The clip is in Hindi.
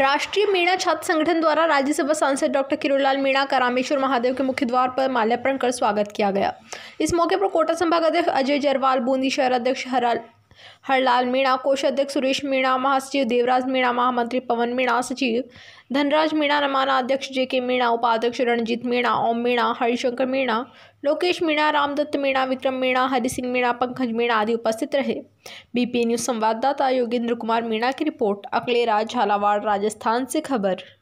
राष्ट्रीय मीणा छात्र संगठन द्वारा राज्यसभा सांसद डॉक्टर किरोलाल मीणा का रामेश्वर महादेव के मुख्य द्वार पर माल्यार्पण कर स्वागत किया गया इस मौके पर कोटा संभाग अध्यक्ष अजय जरवाल बूंदी शहराध्यक्ष हराल हरलाल मीणा कोषाध्यक्ष सुरेश मीणा महासचिव देवराज मीणा महामंत्री पवन मीणा सचिव धनराज मीणा रमाना अध्यक्ष जे के मीणा उपाध्यक्ष रणजीत मीणा ओम मीणा हरिशंकर मीणा लोकेश मीणा रामदत्त मीणा विक्रम मीणा हरि सिंह मीणा पंकज मीणा आदि उपस्थित रहे बीपी न्यूज संवाददाता योगेंद्र कुमार मीणा की रिपोर्ट अकलेरा झालावाड़ राजस्थान से खबर